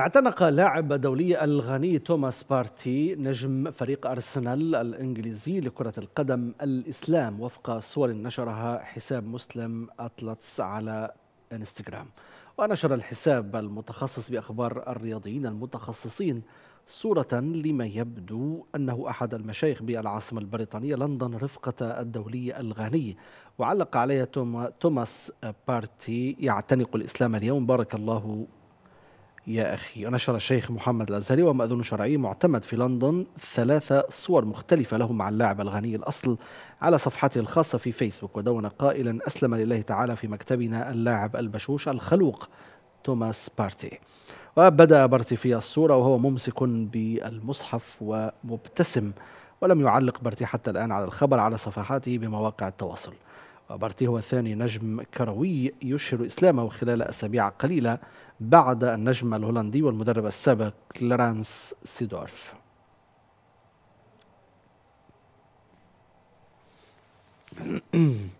اعتنق لاعب دولي الغني توماس بارتي نجم فريق أرسنال الإنجليزي لكرة القدم الإسلام وفق صور نشرها حساب مسلم أطلتس على انستغرام ونشر الحساب المتخصص بأخبار الرياضيين المتخصصين صورة لما يبدو أنه أحد المشايخ بالعاصمة البريطانية لندن رفقة الدولي الغني وعلق عليها توماس بارتي يعتنق الإسلام اليوم بارك الله يا أخي نشر الشيخ محمد الأزهري ومأذون شرعي معتمد في لندن ثلاثة صور مختلفة له مع اللاعب الغني الأصل على صفحته الخاصة في فيسبوك ودون قائلا أسلم لله تعالى في مكتبنا اللاعب البشوش الخلوق توماس بارتي وبدأ بارتي في الصورة وهو ممسك بالمصحف ومبتسم ولم يعلق بارتي حتى الآن على الخبر على صفحاته بمواقع التواصل وبارتي هو ثاني نجم كروي يشهر إسلامه خلال أسابيع قليلة بعد النجم الهولندي والمدرب السابق لارانس سيدورف